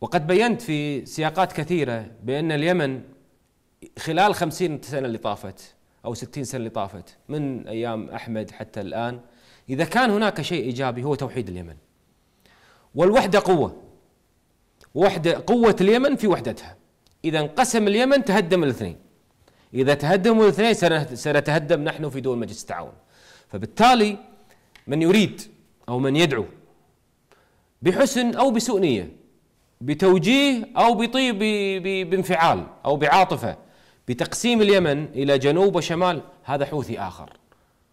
وقد بينت في سياقات كثيرة بأن اليمن خلال خمسين سنة اللي طافت أو ستين سنة اللي طافت من أيام أحمد حتى الآن إذا كان هناك شيء إيجابي هو توحيد اليمن والوحدة قوة وحدة قوة اليمن في وحدتها إذا انقسم اليمن تهدم الاثنين إذا تهدموا الاثنين سنتهدم نحن في دول مجلس التعاون فبالتالي من يريد أو من يدعو بحسن أو بسوء نية بتوجيه او بطيب بانفعال او بعاطفه بتقسيم اليمن الى جنوب وشمال هذا حوثي اخر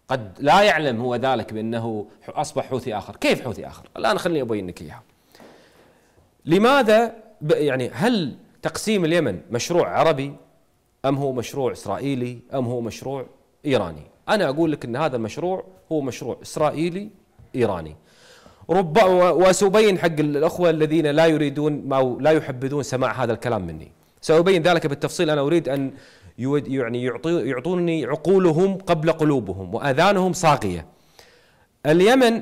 قد لا يعلم هو ذلك بانه اصبح حوثي اخر، كيف حوثي اخر؟ الان خليني ابين لك اياها. لماذا يعني هل تقسيم اليمن مشروع عربي ام هو مشروع اسرائيلي ام هو مشروع ايراني؟ انا اقول لك ان هذا المشروع هو مشروع اسرائيلي ايراني. رب وسأبين حق الأخوة الذين لا يريدون أو لا يحبذون سماع هذا الكلام مني سأبين ذلك بالتفصيل أنا أريد أن يعني يعطوني عقولهم قبل قلوبهم وأذانهم صاغية اليمن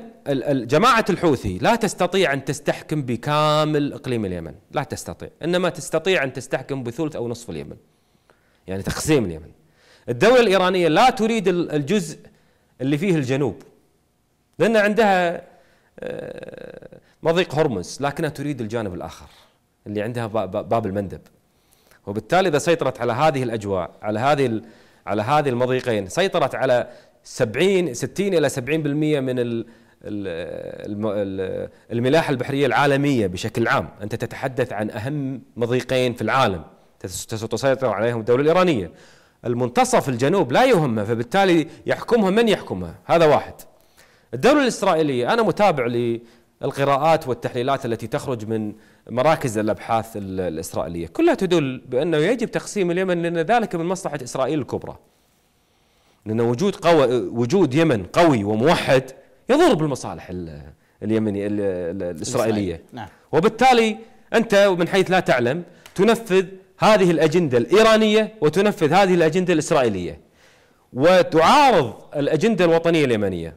جماعة الحوثي لا تستطيع أن تستحكم بكامل إقليم اليمن لا تستطيع إنما تستطيع أن تستحكم بثلث أو نصف اليمن يعني تقسيم اليمن الدولة الإيرانية لا تريد الجزء اللي فيه الجنوب لأن عندها آه، مضيق هرمز لكنها تريد الجانب الآخر اللي عندها باب المندب وبالتالي إذا سيطرت على هذه الأجواء على هذه على هذه المضيقين سيطرت على 70 60 إلى 70% من ال الملاحة البحرية العالمية بشكل عام أنت تتحدث عن أهم مضيقين في العالم تسيطر عليهم الدولة الإيرانية المنتصف الجنوب لا يهمه فبالتالي يحكمها من يحكمها هذا واحد الدولة الإسرائيلية أنا متابع للقراءات والتحليلات التي تخرج من مراكز الأبحاث الإسرائيلية كلها تدل بأنه يجب تقسيم اليمن لأن ذلك من مصلحة إسرائيل الكبرى لأن وجود قو... وجود يمن قوي وموحد يضر بالمصالح اليمني الإسرائيلية نعم. وبالتالي أنت من حيث لا تعلم تنفذ هذه الأجندة الإيرانية وتنفذ هذه الأجندة الإسرائيلية وتعارض الأجندة الوطنية اليمنية